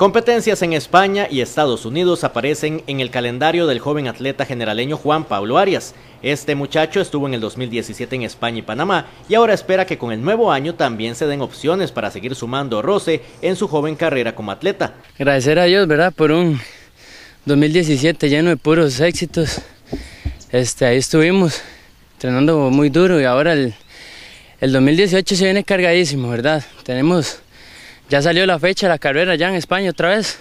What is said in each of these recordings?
Competencias en España y Estados Unidos aparecen en el calendario del joven atleta generaleño Juan Pablo Arias. Este muchacho estuvo en el 2017 en España y Panamá y ahora espera que con el nuevo año también se den opciones para seguir sumando roce en su joven carrera como atleta. Agradecer a Dios, ¿verdad? Por un 2017 lleno de puros éxitos. Este, ahí estuvimos entrenando muy duro y ahora el, el 2018 se viene cargadísimo, ¿verdad? Tenemos ya salió la fecha de la carrera ya en España otra vez.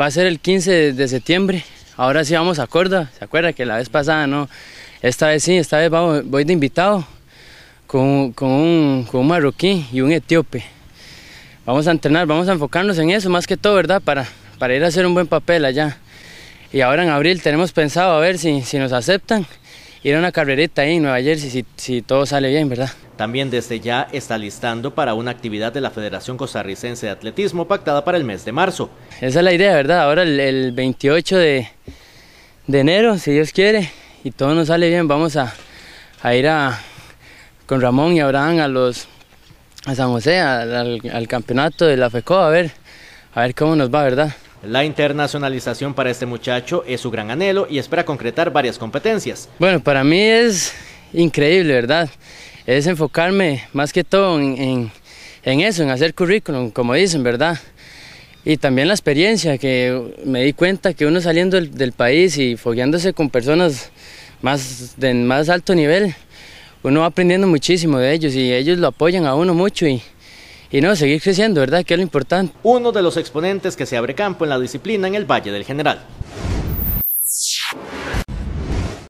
Va a ser el 15 de, septiembre. Ahora sí vamos a Córdoba. ¿Se acuerda que la vez pasada no? Esta vez sí, esta vez voy de invitado con, un, con marroquí y un etíope. Vamos a entrenar, vamos a enfocarnos en eso más que todo, ¿verdad? Para, para ir a hacer un buen papel allá. Y ahora en abril tenemos pensado a ver si, si nos aceptan ir a una carrerita ahí en Nueva Jersey si, todo sale bien, ¿verdad? También desde ya está listando para una actividad de la Federación Costarricense de Atletismo pactada para el mes de marzo. Esa es la idea, ¿verdad? Ahora el, 28 de, enero, si Dios quiere, y todo nos sale bien, vamos a, ir con Ramón y Abraham a los a San José, al, campeonato de la FECO, a ver, a ver cómo nos va, ¿verdad? La internacionalización para este muchacho es su gran anhelo y espera concretar varias competencias. Bueno, para mí es increíble, ¿verdad? Es enfocarme más que todo en, eso, en hacer currículum, como dicen, ¿verdad? Y también la experiencia, que me di cuenta que uno saliendo del, país y fogueándose con personas más, de más alto nivel, uno va aprendiendo muchísimo de ellos y ellos lo apoyan a uno mucho y, y no, seguir creciendo, ¿verdad? Que es lo importante. Uno de los exponentes que se abre campo en la disciplina en el Valle del General.